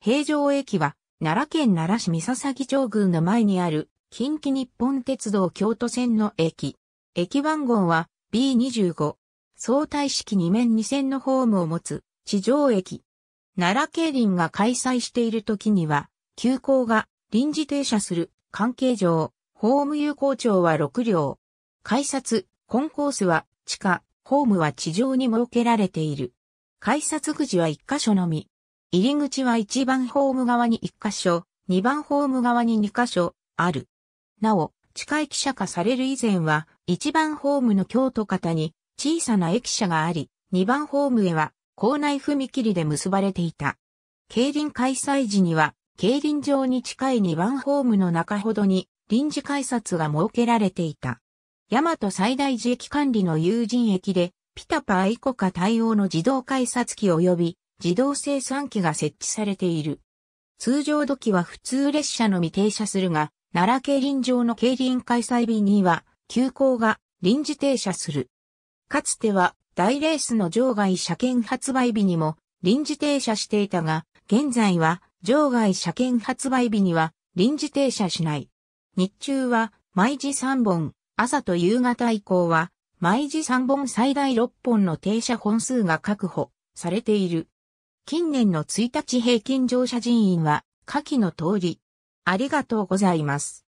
平城駅は、奈良県奈良市三笹町郡の前にある、近畿日本鉄道京都線の駅。駅番号は B25。相対式2面2線のホームを持つ、地上駅。奈良競輪が開催している時には、急行が臨時停車する関係上、ホーム有効庁は6両。改札、コンコースは地下、ホームは地上に設けられている。改札口は1箇所のみ。入り口は1番ホーム側に1箇所、2番ホーム側に2箇所、ある。なお、地下駅舎化される以前は、1番ホームの京都方に小さな駅舎があり、2番ホームへは校内踏切で結ばれていた。競輪開催時には、競輪場に近い2番ホームの中ほどに臨時改札が設けられていた。大和最大寺駅管理の友人駅で、ピタパ愛子化対応の自動改札機及び自動生産機が設置されている。通常土器は普通列車のみ停車するが、奈良競輪場の競輪開催日には、急行が臨時停車する。かつては、大レースの場外車検発売日にも臨時停車していたが、現在は場外車検発売日には臨時停車しない。日中は毎時3本、朝と夕方以降は毎時3本最大6本の停車本数が確保されている。近年の1日平均乗車人員は下記の通り。ありがとうございます。